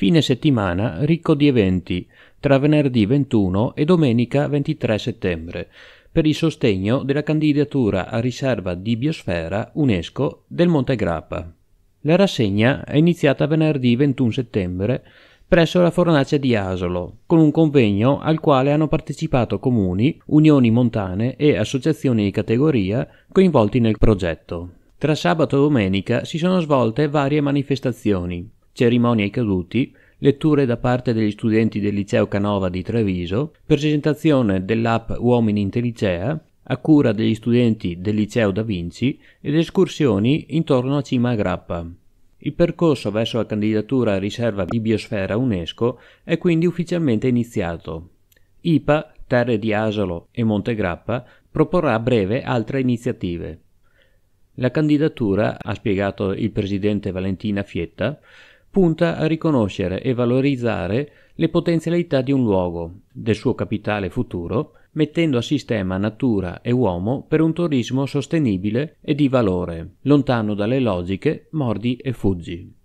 Fine settimana ricco di eventi tra venerdì 21 e domenica 23 settembre per il sostegno della candidatura a riserva di biosfera UNESCO del Monte Grappa. La rassegna è iniziata venerdì 21 settembre presso la fornace di Asolo, con un convegno al quale hanno partecipato comuni, unioni montane e associazioni di categoria coinvolti nel progetto. Tra sabato e domenica si sono svolte varie manifestazioni, cerimonie ai caduti, letture da parte degli studenti del liceo Canova di Treviso, presentazione dell'app Uomini in Telicea, a cura degli studenti del liceo Da Vinci ed escursioni intorno a Cima Grappa. Il percorso verso la candidatura a riserva di biosfera UNESCO è quindi ufficialmente iniziato. IPA, Terre di Asolo e Monte Grappa proporrà a breve altre iniziative. La candidatura, ha spiegato il presidente Valentina Fietta, punta a riconoscere e valorizzare le potenzialità di un luogo, del suo capitale futuro, mettendo a sistema natura e uomo per un turismo sostenibile e di valore, lontano dalle logiche mordi e fuggi.